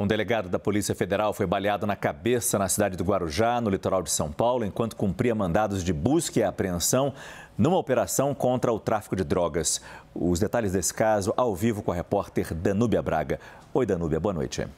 Um delegado da Polícia Federal foi baleado na cabeça na cidade do Guarujá, no litoral de São Paulo, enquanto cumpria mandados de busca e apreensão numa operação contra o tráfico de drogas. Os detalhes desse caso ao vivo com a repórter Danúbia Braga. Oi, Danúbia, boa noite.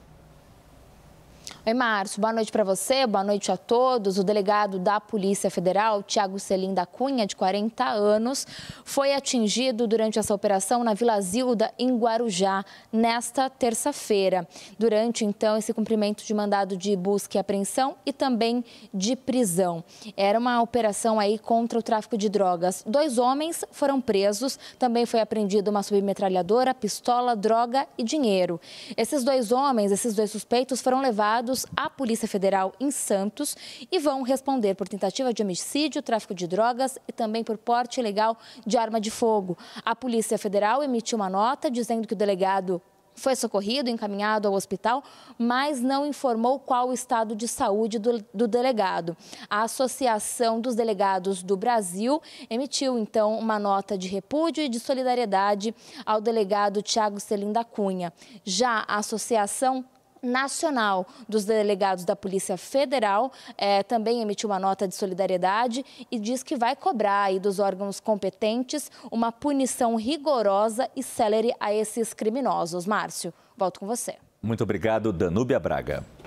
Oi, Márcio. Boa noite para você, boa noite a todos. O delegado da Polícia Federal, Tiago Celim da Cunha, de 40 anos, foi atingido durante essa operação na Vila Zilda, em Guarujá, nesta terça-feira. Durante, então, esse cumprimento de mandado de busca e apreensão e também de prisão. Era uma operação aí contra o tráfico de drogas. Dois homens foram presos, também foi apreendida uma submetralhadora, pistola, droga e dinheiro. Esses dois homens, esses dois suspeitos, foram levados presos à Polícia Federal em Santos e vão responder por tentativa de homicídio, tráfico de drogas e também por porte ilegal de arma de fogo. A Polícia Federal emitiu uma nota dizendo que o delegado foi socorrido, encaminhado ao hospital, mas não informou qual o estado de saúde do, do, delegado. A Associação dos Delegados do Brasil emitiu, então, uma nota de repúdio e de solidariedade ao delegado Tiago Celinda da Cunha. Já a Associação Nacional dos Delegados da Polícia Federal é, também emitiu uma nota de solidariedade e diz que vai cobrar aí, dos órgãos competentes uma punição rigorosa e célere a esses criminosos. Márcio, volto com você. Muito obrigado, Danúbia Braga.